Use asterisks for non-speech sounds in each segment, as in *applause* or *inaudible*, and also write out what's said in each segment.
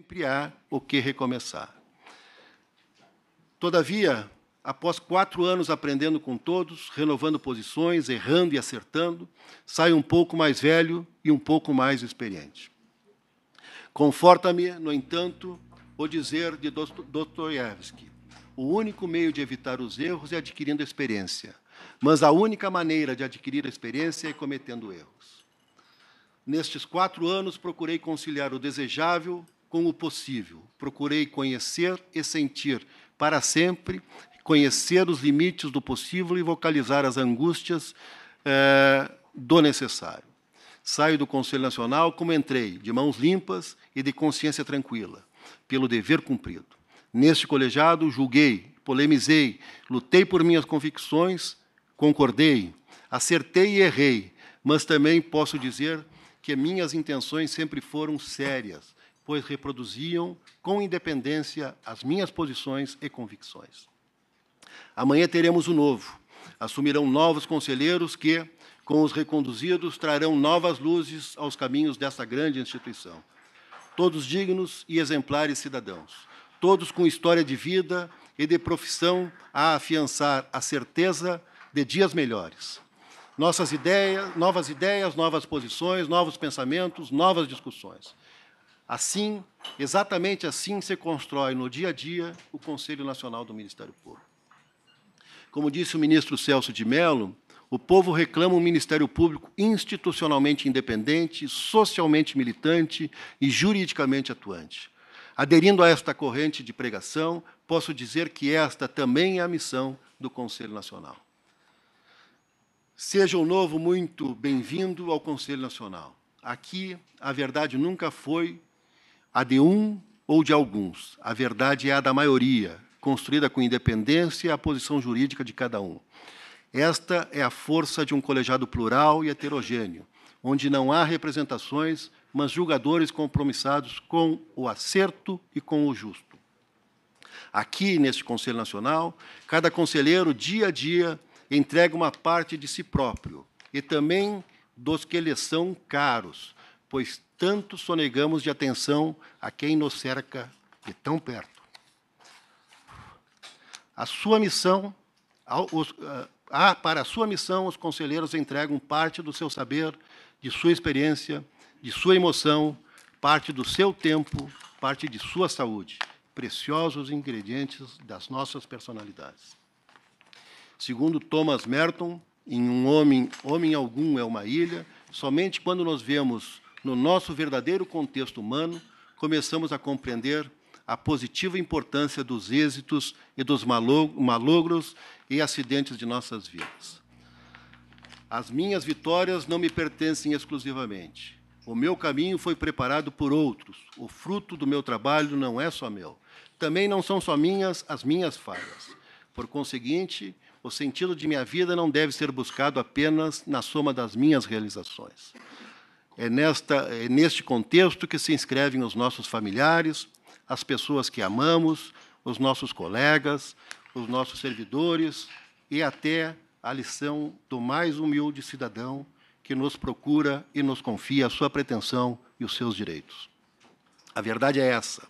Sempre há o que recomeçar. Todavia, após quatro anos aprendendo com todos, renovando posições, errando e acertando, saio um pouco mais velho e um pouco mais experiente. Conforta-me, no entanto, o dizer de Dostoiévski: o único meio de evitar os erros é adquirindo experiência, mas a única maneira de adquirir experiência é cometendo erros. Nestes quatro anos, procurei conciliar o desejável com o possível. Procurei conhecer e sentir para sempre, conhecer os limites do possível e vocalizar as angústias eh, do necessário. Saio do Conselho Nacional como entrei, de mãos limpas e de consciência tranquila, pelo dever cumprido. Neste colegiado, julguei, polemizei, lutei por minhas convicções, concordei, acertei e errei, mas também posso dizer que minhas intenções sempre foram sérias, pois reproduziam com independência as minhas posições e convicções. Amanhã teremos o novo. Assumirão novos conselheiros que, com os reconduzidos, trarão novas luzes aos caminhos desta grande instituição. Todos dignos e exemplares cidadãos, todos com história de vida e de profissão a afiançar a certeza de dias melhores. Nossas ideias, novas ideias, novas posições, novos pensamentos, novas discussões. Assim, exatamente assim se constrói no dia a dia o Conselho Nacional do Ministério Público. Como disse o ministro Celso de Mello, o povo reclama um Ministério Público institucionalmente independente, socialmente militante e juridicamente atuante. Aderindo a esta corrente de pregação, posso dizer que esta também é a missão do Conselho Nacional. Seja o novo muito bem-vindo ao Conselho Nacional. Aqui, a verdade nunca foi a de um ou de alguns. A verdade é a da maioria, construída com independência à posição jurídica de cada um. Esta é a força de um colegiado plural e heterogêneo, onde não há representações, mas julgadores compromissados com o acerto e com o justo. Aqui, neste Conselho Nacional, cada conselheiro, dia a dia, entrega uma parte de si próprio e também dos que lhe são caros, pois tanto sonegamos de atenção a quem nos cerca de tão perto. A sua missão, os, ah, ah, para a sua missão, os conselheiros entregam parte do seu saber, de sua experiência, de sua emoção, parte do seu tempo, parte de sua saúde, preciosos ingredientes das nossas personalidades. Segundo Thomas Merton, em um homem, homem algum é uma ilha, somente quando nós vemos no nosso verdadeiro contexto humano, começamos a compreender a positiva importância dos êxitos e dos malogros e acidentes de nossas vidas. As minhas vitórias não me pertencem exclusivamente. O meu caminho foi preparado por outros. O fruto do meu trabalho não é só meu. Também não são só minhas as minhas falhas. Por conseguinte, o sentido de minha vida não deve ser buscado apenas na soma das minhas realizações. É, nesta, é neste contexto que se inscrevem os nossos familiares, as pessoas que amamos, os nossos colegas, os nossos servidores e até a lição do mais humilde cidadão que nos procura e nos confia a sua pretensão e os seus direitos. A verdade é essa.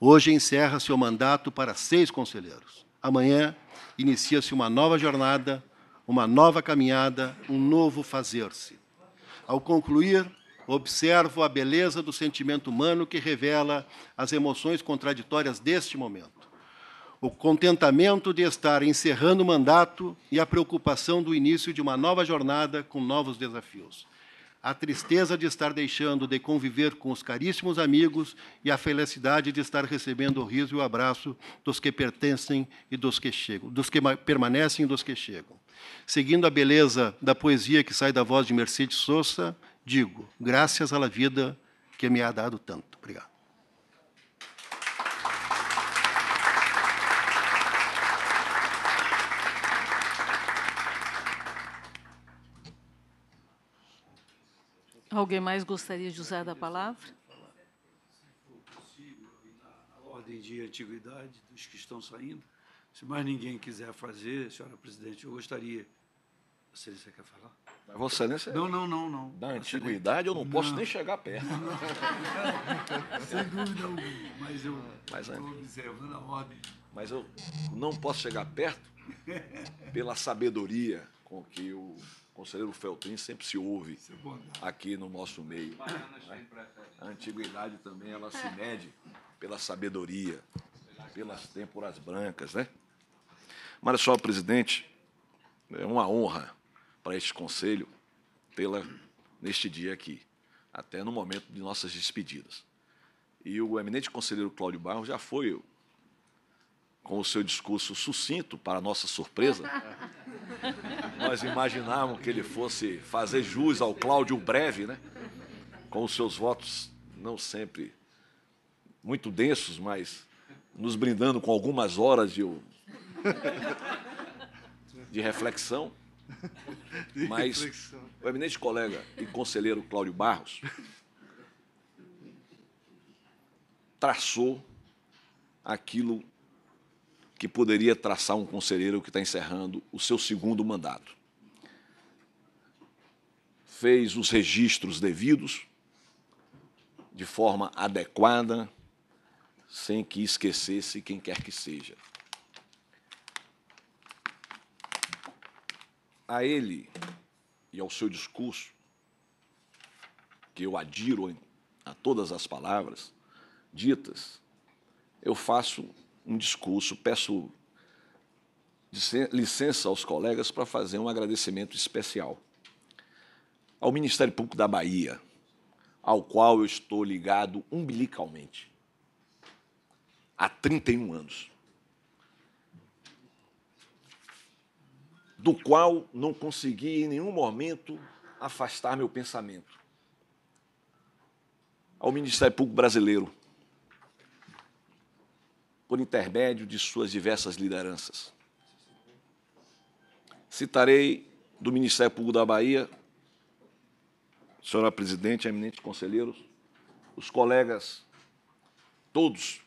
Hoje encerra se o mandato para seis conselheiros. Amanhã inicia-se uma nova jornada, uma nova caminhada, um novo fazer-se. Ao concluir, observo a beleza do sentimento humano que revela as emoções contraditórias deste momento. O contentamento de estar encerrando o mandato e a preocupação do início de uma nova jornada com novos desafios. A tristeza de estar deixando de conviver com os caríssimos amigos e a felicidade de estar recebendo o riso e o abraço dos que pertencem e dos que chegam, dos que permanecem e dos que chegam. Seguindo a beleza da poesia que sai da voz de Mercedes Sosa, digo, graças à vida que me ha dado tanto. Obrigado. Alguém mais gostaria de usar a palavra? ordem de antiguidade dos que estão saindo. Se mais ninguém quiser fazer, senhora presidente, eu gostaria. Você, quer falar? Mas você é nem Não, não, não, não. Da antiguidade eu não, não. posso nem chegar perto. *laughs* Sem dúvida alguma, mas eu estou observando a ordem. Mas eu não posso chegar perto pela sabedoria com que o conselheiro Feltrin sempre se ouve é né? aqui no nosso meio. A antiguidade também ela se mede pela sabedoria, pelas têmporas brancas, né? Mas, senhor presidente, é uma honra para este conselho tê-la neste dia aqui, até no momento de nossas despedidas. E o eminente conselheiro Cláudio Barros já foi, com o seu discurso sucinto, para nossa surpresa. *laughs* Nós imaginávamos que ele fosse fazer jus ao Cláudio Breve, né? com os seus votos não sempre muito densos, mas nos brindando com algumas horas de *laughs* de reflexão. mas o eminente colega e conselheiro Cláudio Barros traçou aquilo que poderia traçar um conselheiro que está encerrando o seu segundo mandato. Fez os registros devidos, de forma adequada, sem que esquecesse quem quer que seja. a ele e ao seu discurso, que eu adiro a todas as palavras ditas, eu faço um discurso, peço licença aos colegas para fazer um agradecimento especial ao Ministério Público da Bahia, ao qual eu estou ligado umbilicalmente há 31 anos. do qual não consegui em nenhum momento afastar meu pensamento. Ao Ministério Público Brasileiro, por intermédio de suas diversas lideranças. Citarei do Ministério Público da Bahia, senhora presidente, eminentes conselheiros, os colegas, todos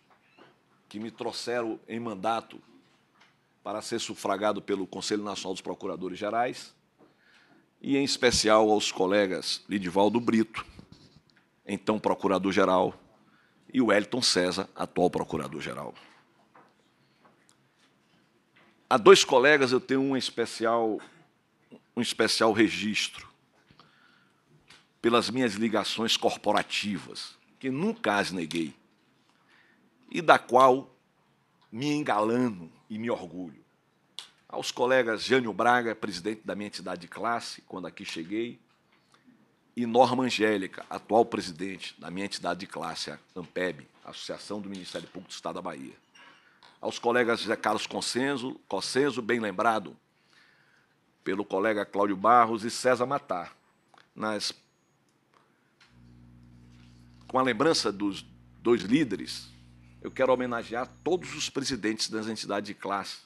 que me trouxeram em mandato para ser sufragado pelo Conselho Nacional dos Procuradores Gerais e, em especial, aos colegas Lidivaldo Brito, então Procurador-Geral, e Wellington César, atual Procurador-Geral. A dois colegas eu tenho um especial, um especial registro pelas minhas ligações corporativas, que nunca as neguei, e da qual me engalano e me orgulho. Aos colegas Jânio Braga, presidente da minha entidade de classe, quando aqui cheguei, e Norma Angélica, atual presidente da minha entidade de classe, a AMPEB, Associação do Ministério Público do Estado da Bahia. Aos colegas José Carlos Consenso, Consenso bem lembrado pelo colega Cláudio Barros e César Matar, nas com a lembrança dos dois líderes eu quero homenagear todos os presidentes das entidades de classe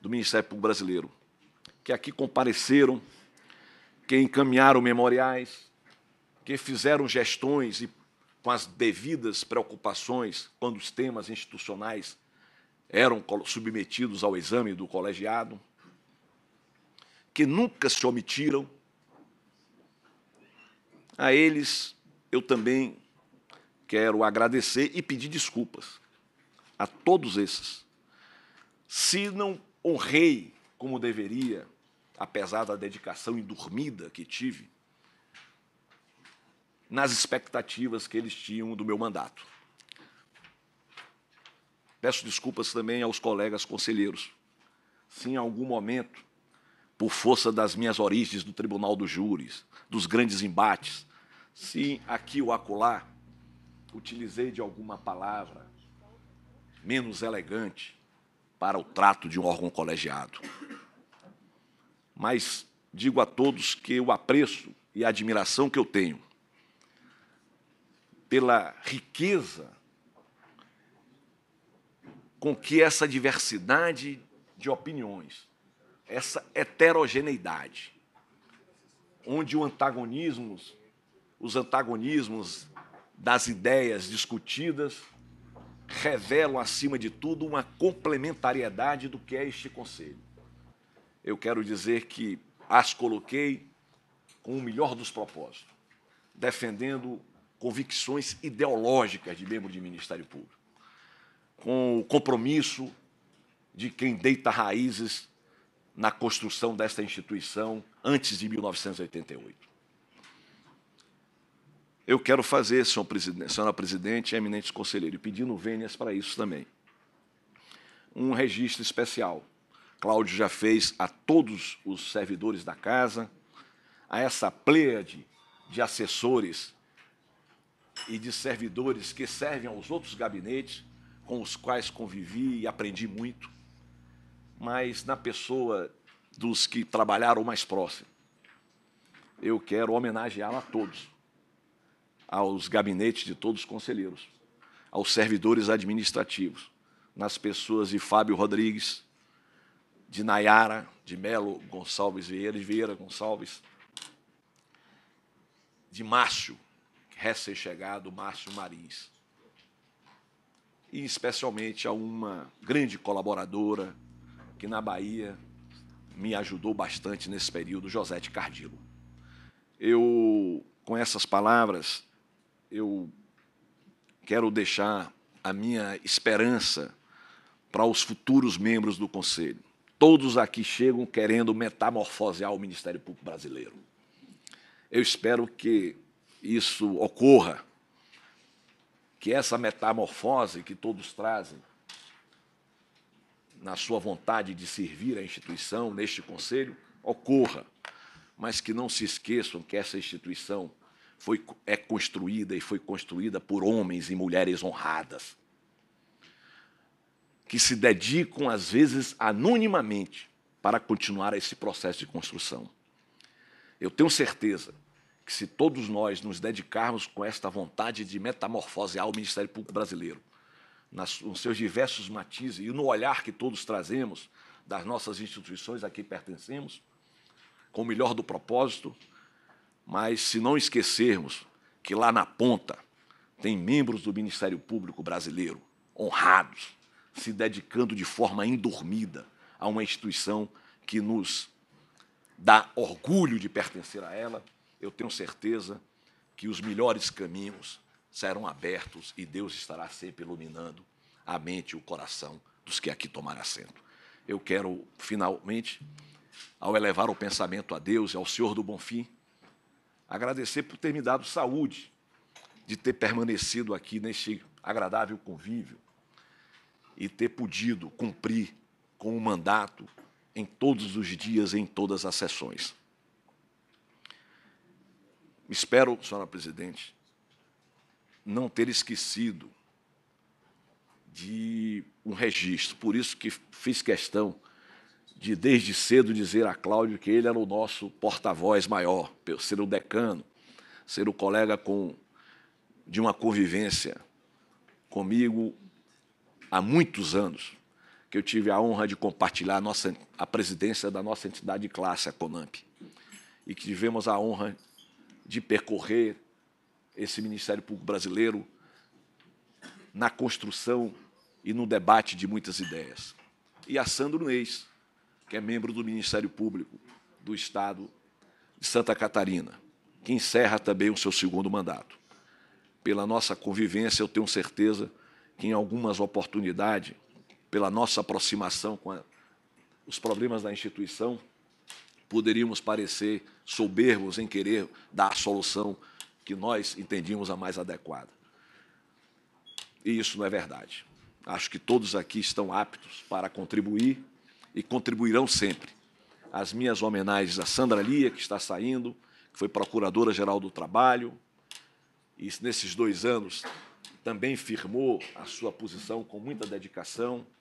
do Ministério Público Brasileiro, que aqui compareceram, que encaminharam memoriais, que fizeram gestões e com as devidas preocupações quando os temas institucionais eram submetidos ao exame do colegiado, que nunca se omitiram. A eles eu também quero agradecer e pedir desculpas a todos esses. Se não honrei como deveria, apesar da dedicação indormida que tive, nas expectativas que eles tinham do meu mandato. Peço desculpas também aos colegas conselheiros, se em algum momento, por força das minhas origens do Tribunal dos Júris, dos grandes embates, se aqui ou acolá utilizei de alguma palavra menos elegante para o trato de um órgão colegiado. Mas digo a todos que o apreço e a admiração que eu tenho pela riqueza com que essa diversidade de opiniões, essa heterogeneidade, onde o antagonismos, os antagonismos das ideias discutidas revelam, acima de tudo, uma complementariedade do que é este conselho. Eu quero dizer que as coloquei com o melhor dos propósitos, defendendo convicções ideológicas de membro de Ministério Público, com o compromisso de quem deita raízes na construção desta instituição antes de 1988. Eu quero fazer, senhor presidente, senhora presidente, eminentes conselheiros, pedindo vênias para isso também. Um registro especial. Cláudio já fez a todos os servidores da casa, a essa pleiade de assessores e de servidores que servem aos outros gabinetes, com os quais convivi e aprendi muito, mas na pessoa dos que trabalharam mais próximo. Eu quero homenageá-la a todos aos gabinetes de todos os conselheiros, aos servidores administrativos, nas pessoas de Fábio Rodrigues, de Nayara, de Melo Gonçalves Vieira, de Vieira Gonçalves, de Márcio, recém-chegado Márcio Marins. E especialmente a uma grande colaboradora que na Bahia me ajudou bastante nesse período, Josete Cardilo. Eu, com essas palavras, eu quero deixar a minha esperança para os futuros membros do Conselho. Todos aqui chegam querendo metamorfosear o Ministério Público Brasileiro. Eu espero que isso ocorra, que essa metamorfose que todos trazem na sua vontade de servir a instituição, neste Conselho, ocorra, mas que não se esqueçam que essa instituição foi, é construída e foi construída por homens e mulheres honradas, que se dedicam, às vezes, anonimamente para continuar esse processo de construção. Eu tenho certeza que, se todos nós nos dedicarmos com esta vontade de metamorfose ao Ministério Público Brasileiro, nas, nos seus diversos matizes e no olhar que todos trazemos das nossas instituições a que pertencemos, com o melhor do propósito, mas se não esquecermos que lá na ponta tem membros do Ministério Público brasileiro honrados, se dedicando de forma indormida a uma instituição que nos dá orgulho de pertencer a ela, eu tenho certeza que os melhores caminhos serão abertos e Deus estará sempre iluminando a mente e o coração dos que aqui tomaram assento. Eu quero, finalmente, ao elevar o pensamento a Deus e ao Senhor do Bom Fim, agradecer por ter me dado saúde, de ter permanecido aqui neste agradável convívio e ter podido cumprir com o mandato em todos os dias, em todas as sessões. Espero, senhora presidente, não ter esquecido de um registro, por isso que fiz questão de desde cedo dizer a Cláudio que ele era o nosso porta-voz maior, ser o decano, ser o colega com, de uma convivência comigo há muitos anos, que eu tive a honra de compartilhar a, nossa, a presidência da nossa entidade de classe, a CONAMP, e que tivemos a honra de percorrer esse Ministério Público Brasileiro na construção e no debate de muitas ideias. E a Sandro Neis, que é membro do Ministério Público do Estado de Santa Catarina, que encerra também o seu segundo mandato. Pela nossa convivência, eu tenho certeza que, em algumas oportunidades, pela nossa aproximação com a, os problemas da instituição, poderíamos parecer soberbos em querer dar a solução que nós entendíamos a mais adequada. E isso não é verdade. Acho que todos aqui estão aptos para contribuir e contribuirão sempre. As minhas homenagens a Sandra Lia, que está saindo, que foi Procuradora-Geral do Trabalho, e nesses dois anos também firmou a sua posição com muita dedicação.